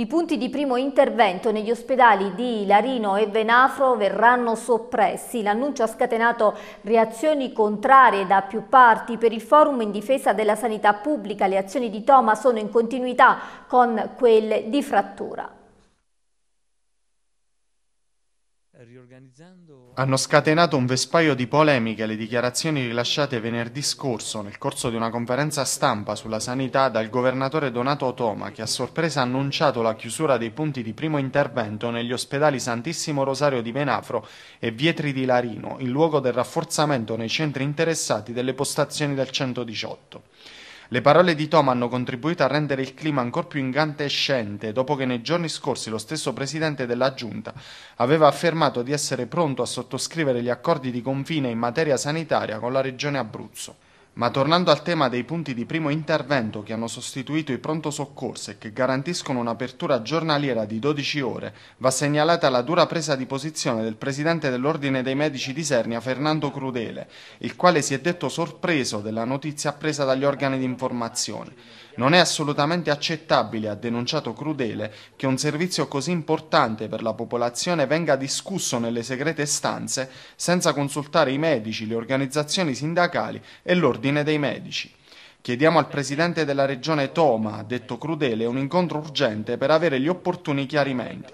I punti di primo intervento negli ospedali di Larino e Venafro verranno soppressi. L'annuncio ha scatenato reazioni contrarie da più parti. Per il forum in difesa della sanità pubblica le azioni di Toma sono in continuità con quelle di frattura. hanno scatenato un vespaio di polemiche le dichiarazioni rilasciate venerdì scorso nel corso di una conferenza stampa sulla sanità dal governatore Donato Otoma che a sorpresa ha annunciato la chiusura dei punti di primo intervento negli ospedali Santissimo Rosario di Venafro e Vietri di Larino in luogo del rafforzamento nei centri interessati delle postazioni del 118. Le parole di Tom hanno contribuito a rendere il clima ancora più incandescente dopo che nei giorni scorsi lo stesso presidente della Giunta aveva affermato di essere pronto a sottoscrivere gli accordi di confine in materia sanitaria con la regione Abruzzo. Ma tornando al tema dei punti di primo intervento che hanno sostituito i pronto soccorso e che garantiscono un'apertura giornaliera di 12 ore, va segnalata la dura presa di posizione del presidente dell'Ordine dei Medici di Sernia Fernando Crudele, il quale si è detto sorpreso della notizia appresa dagli organi di informazione. Non è assolutamente accettabile, ha denunciato Crudele, che un servizio così importante per la popolazione venga discusso nelle segrete stanze senza consultare i medici, le organizzazioni sindacali e l'ordine ordine dei Medici. Chiediamo al presidente della regione Toma, detto Crudele, un incontro urgente per avere gli opportuni chiarimenti.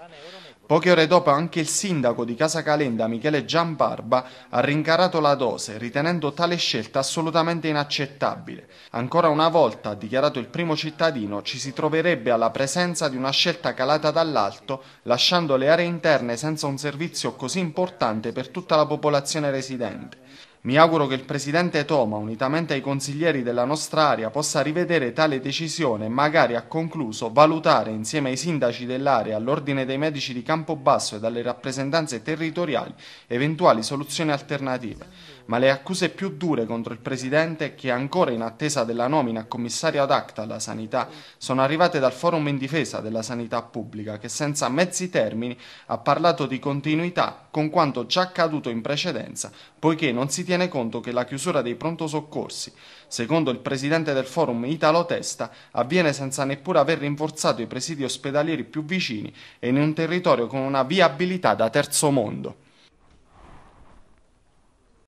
Poche ore dopo anche il sindaco di Casa Calenda, Michele Giambarba, ha rincarato la dose, ritenendo tale scelta assolutamente inaccettabile. Ancora una volta, ha dichiarato il primo cittadino, ci si troverebbe alla presenza di una scelta calata dall'alto, lasciando le aree interne senza un servizio così importante per tutta la popolazione residente. Mi auguro che il presidente Toma, unitamente ai consiglieri della nostra area, possa rivedere tale decisione e magari a concluso valutare insieme ai sindaci dell'area, all'Ordine dei Medici di Campobasso e dalle rappresentanze territoriali eventuali soluzioni alternative ma le accuse più dure contro il presidente, che ancora in attesa della nomina a commissario ad acta alla sanità, sono arrivate dal forum in difesa della sanità pubblica, che senza mezzi termini ha parlato di continuità con quanto già accaduto in precedenza, poiché non si tiene conto che la chiusura dei pronto soccorsi, secondo il presidente del forum Italo Testa, avviene senza neppure aver rinforzato i presidi ospedalieri più vicini e in un territorio con una viabilità da terzo mondo.